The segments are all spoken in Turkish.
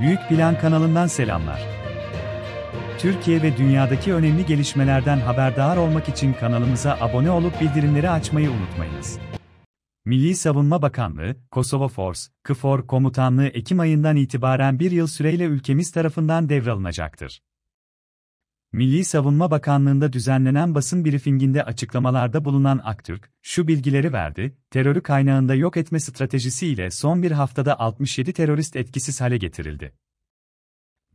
Büyük Plan kanalından selamlar. Türkiye ve dünyadaki önemli gelişmelerden haberdar olmak için kanalımıza abone olup bildirimleri açmayı unutmayınız. Milli Savunma Bakanlığı, Kosova Force, KFOR Komutanlığı Ekim ayından itibaren bir yıl süreyle ülkemiz tarafından devralınacaktır. Milli Savunma Bakanlığı'nda düzenlenen basın brifinginde açıklamalarda bulunan Aktürk, şu bilgileri verdi, terörü kaynağında yok etme stratejisiyle son bir haftada 67 terörist etkisiz hale getirildi.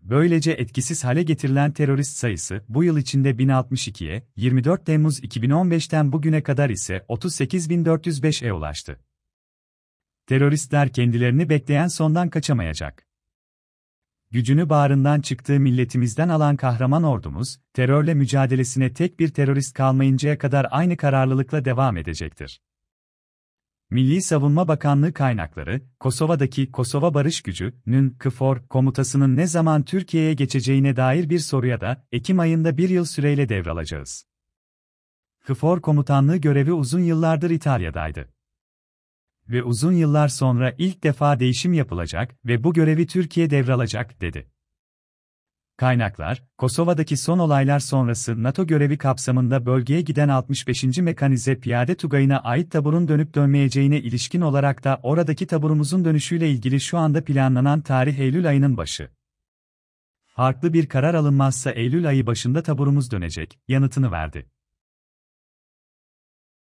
Böylece etkisiz hale getirilen terörist sayısı bu yıl içinde 1062'ye, 24 Temmuz 2015'ten bugüne kadar ise 38.405'e ulaştı. Teröristler kendilerini bekleyen sondan kaçamayacak gücünü bağrından çıktığı milletimizden alan kahraman ordumuz, terörle mücadelesine tek bir terörist kalmayıncaya kadar aynı kararlılıkla devam edecektir. Milli Savunma Bakanlığı kaynakları, Kosova'daki Kosova Barış Gücü'nün KFOR komutasının ne zaman Türkiye'ye geçeceğine dair bir soruya da Ekim ayında bir yıl süreyle devralacağız. KFOR komutanlığı görevi uzun yıllardır İtalya'daydı ve uzun yıllar sonra ilk defa değişim yapılacak ve bu görevi Türkiye devralacak, dedi. Kaynaklar, Kosova'daki son olaylar sonrası NATO görevi kapsamında bölgeye giden 65. Mekanize Piyade Tugayı'na ait taburun dönüp dönmeyeceğine ilişkin olarak da oradaki taburumuzun dönüşüyle ilgili şu anda planlanan tarih Eylül ayının başı. Farklı bir karar alınmazsa Eylül ayı başında taburumuz dönecek, yanıtını verdi.